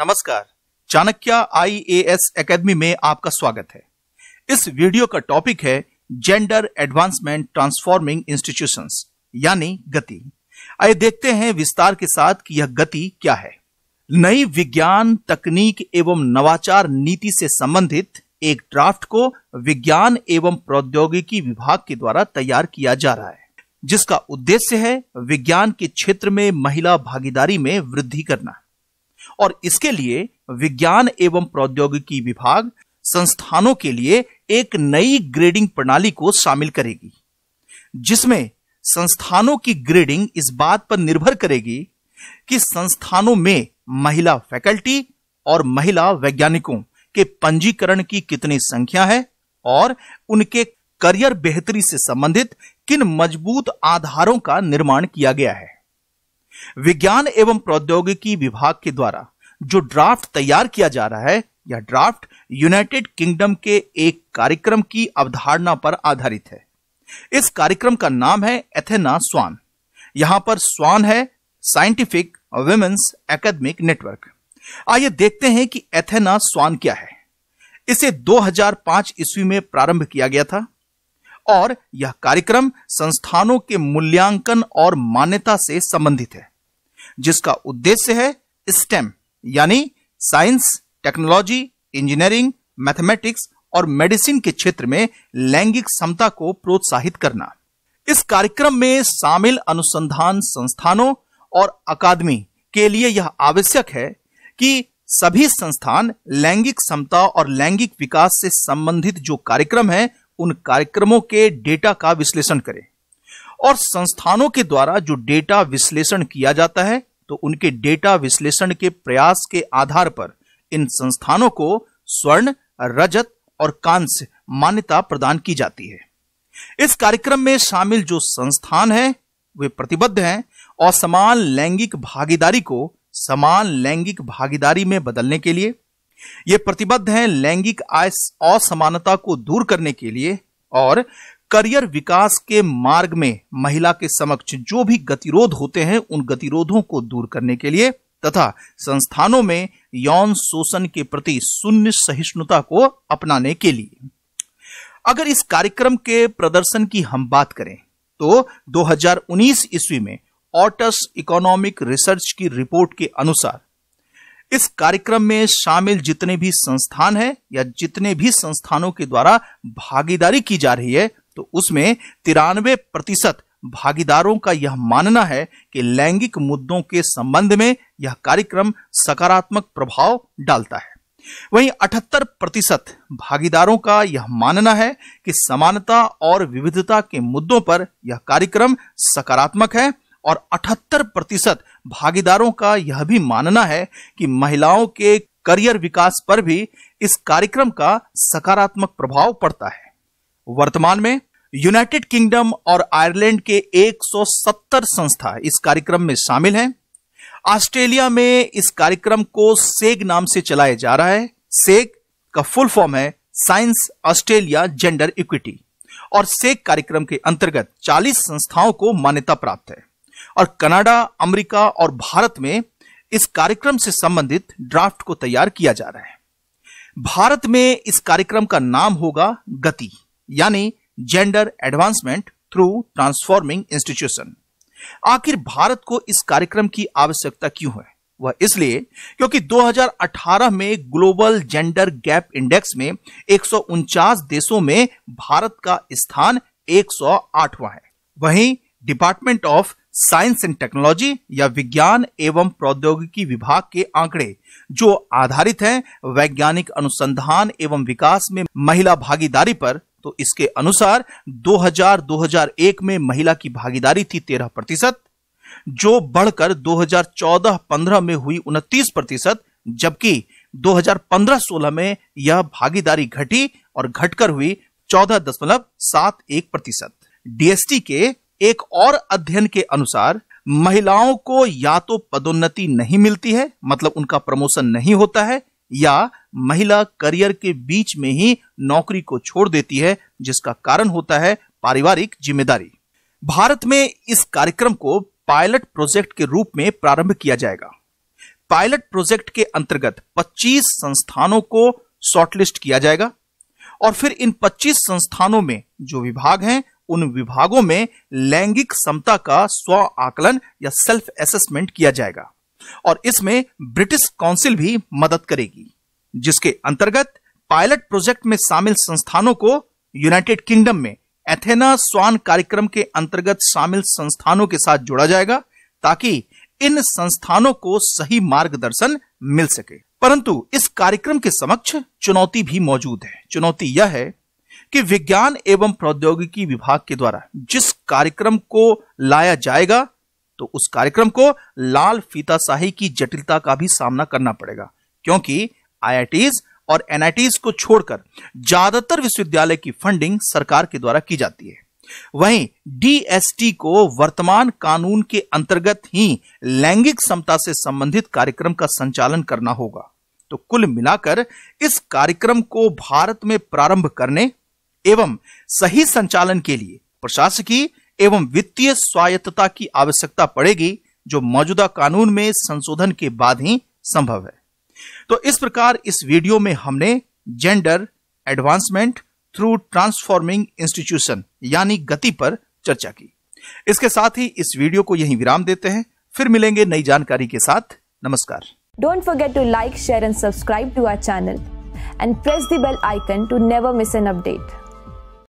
नमस्कार Chanakya IAS academy में आपका स्वागत है इस वीडियो का टॉपिक है जेंडर एडवांसमेंट ट्रांसफॉर्मिंग इंस्टीट्यूशंस यानी गति आइए देखते हैं विस्तार के साथ कि यह गति क्या है नई विज्ञान तकनीक एवं नवाचार नीति से संबंधित एक ड्राफ्ट को विज्ञान एवं प्रौद्योगिकी विभाग के द्वारा तैयार किया जा रहा है जिसका उद्देश्य है विज्ञान के क्षेत्र में महिला भागीदारी में वृद्धि करना और इसके लिए विज्ञान एवं प्रौद्योगिकी विभाग संस्थानों के लिए एक नई ग्रेडिंग प्रणाली को शामिल करेगी जिसमें संस्थानों की ग्रेडिंग इस बात पर निर्भर करेगी कि संस्थानों में महिला फैकल्टी और महिला वैज्ञानिकों के पंजीकरण की कितनी संख्या है और उनके करियर बेहतरी से संबंधित किन मजबूत आधारों का निर्माण किया गया है विज्ञान एवं प्रौद्योगिकी विभाग के द्वारा जो ड्राफ्ट तैयार किया जा रहा है यह ड्राफ्ट यूनाइटेड किंगडम के एक कार्यक्रम की अवधारणा पर आधारित है इस कार्यक्रम का नाम है एथेना स्वान यहां पर स्वान है साइंटिफिक वुमेन्स एकेडमिक नेटवर्क आइए देखते हैं कि एथेना स्वान क्या है इसे 2005 ईस्वी में प्रारंभ किया गया था और यह कार्यक्रम संस्थानों के मूल्यांकन और मान्यता से संबंधित है जिसका उद्देश्य है स्टेम यानी साइंस टेक्नोलॉजी इंजीनियरिंग मैथमेटिक्स और मेडिसिन के क्षेत्र में लैंगिक समता को प्रोत्साहित करना इस कार्यक्रम में शामिल अनुसंधान संस्थानों और अकादमी के लिए यह आवश्यक है कि सभी संस्थान लैंगिक समता और लैंगिक विकास से संबंधित जो कार्यक्रम है उन कार्यक्रमों के डेटा का विश्लेषण करें और संस्थानों के द्वारा जो डेटा विश्लेषण किया जाता है तो उनके डेटा विश्लेषण के प्रयास के आधार पर इन संस्थानों को स्वर्ण रजत और कांस्य मान्यता प्रदान की जाती है इस कार्यक्रम में शामिल जो संस्थान है वे प्रतिबद्ध हैं और समान लैंगिक भागीदारी को समान लैंगिक भागीदारी में बदलने के लिए ये प्रतिबद्ध हैं लैंगिक आय असमानता को दूर करने के लिए और करियर विकास के मार्ग में महिला के समक्ष जो भी गतिरोध होते हैं उन गतिरोधों को दूर करने के लिए तथा संस्थानों में यौन शोषण के प्रति शून्य सहिष्णुता को अपनाने के लिए अगर इस कार्यक्रम के प्रदर्शन की हम बात करें तो 2019 ईस्वी में ऑटस इकोनॉमिक रिसर्च की रिपोर्ट के अनुसार इस कार्यक्रम में शामिल जितने भी संस्थान हैं या जितने भी संस्थानों के द्वारा भागीदारी की जा रही है तो उसमें तिरानवे प्रतिशत भागीदारों का यह मानना है कि लैंगिक मुद्दों के संबंध में यह कार्यक्रम सकारात्मक प्रभाव डालता है वहीं 78 प्रतिशत भागीदारों का यह मानना है कि समानता और विविधता के मुद्दों पर यह कार्यक्रम सकारात्मक है और 78 प्रतिशत भागीदारों का यह भी मानना है कि महिलाओं के करियर विकास पर भी इस कार्यक्रम का सकारात्मक प्रभाव पड़ता है वर्तमान में यूनाइटेड किंगडम और आयरलैंड के 170 संस्था इस कार्यक्रम में शामिल हैं ऑस्ट्रेलिया में इस कार्यक्रम को सेग नाम से चलाया जा रहा है सेग का फुल फॉर्म है साइंस ऑस्ट्रेलिया जेंडर इक्विटी और सेग कार्यक्रम के अंतर्गत 40 संस्थाओं को मान्यता प्राप्त है और कनाडा अमेरिका और भारत में इस कार्यक्रम से संबंधित ड्राफ्ट को तैयार किया जा रहा है भारत में इस कार्यक्रम का नाम होगा गति यानी gender advancement through transforming institution आखिर भारत को इस कार्यक्रम की आवश्यकता क्यों है वह इसलिए क्योंकि 2018 में ग्लोबल जेंडर गैप इंडेक्स में एक देशों में भारत का स्थान एक है वहीं department of science and technology या विज्ञान एवं प्रौद्योगिकी विभाग के आंकड़े जो आधारित हैं वैज्ञानिक अनुसंधान एवं विकास में महिला भागीदारी पर तो इसके अनुसार 2000-2001 में महिला की भागीदारी थी 13 प्रतिशत जो बढ़कर 2014-15 में हुई 29 प्रतिशत जबकि 2015-16 में यह भागीदारी घटी और घटकर हुई 14.71 प्रतिशत डीएसटी के एक और अध्ययन के अनुसार महिलाओं को या तो पदोन्नति नहीं मिलती है मतलब उनका प्रमोशन नहीं होता है या महिला करियर के बीच में ही नौकरी को छोड़ देती है जिसका कारण होता है पारिवारिक जिम्मेदारी भारत में इस कार्यक्रम को पायलट प्रोजेक्ट के रूप में प्रारंभ किया जाएगा पायलट प्रोजेक्ट के अंतर्गत 25 संस्थानों को शॉर्टलिस्ट किया जाएगा और फिर इन 25 संस्थानों में जो विभाग हैं उन विभागों में लैंगिक समता का स्व आकलन या सेल्फ एसेसमेंट किया जाएगा और इसमें ब्रिटिश काउंसिल भी मदद करेगी जिसके अंतर्गत पायलट प्रोजेक्ट में शामिल संस्थानों को यूनाइटेड किंगडम में एथेना स्वान कार्यक्रम के अंतर्गत शामिल संस्थानों के साथ जोड़ा जाएगा ताकि इन संस्थानों को सही मार्गदर्शन मिल सके परंतु इस कार्यक्रम के समक्ष चुनौती भी मौजूद है चुनौती यह है कि विज्ञान एवं प्रौद्योगिकी विभाग के द्वारा जिस कार्यक्रम को लाया जाएगा तो उस कार्यक्रम को लाल फीताशाही की जटिलता का भी सामना करना पड़ेगा क्योंकि आईआईटीज और एनआईटीज को छोड़कर ज्यादातर विश्वविद्यालय की फंडिंग सरकार के द्वारा की जाती है वहीं डीएसटी को वर्तमान कानून के अंतर्गत ही लैंगिक समता से संबंधित कार्यक्रम का संचालन करना होगा तो कुल मिलाकर इस कार्यक्रम को भारत में प्रारंभ करने एवं सही संचालन के लिए प्रशासकीय एवं वित्तीय स्वायत्तता की आवश्यकता पड़ेगी जो मौजूदा कानून में संशोधन के बाद ही संभव है तो इस प्रकार इस वीडियो में हमने gender advancement through transforming institution यानी गति पर चर्चा की इसके साथ ही इस वीडियो को यहीं विराम देते हैं फिर मिलेंगे नई जानकारी के साथ नमस्कार don't forget to like share and subscribe to our channel and press the bell icon to never miss an update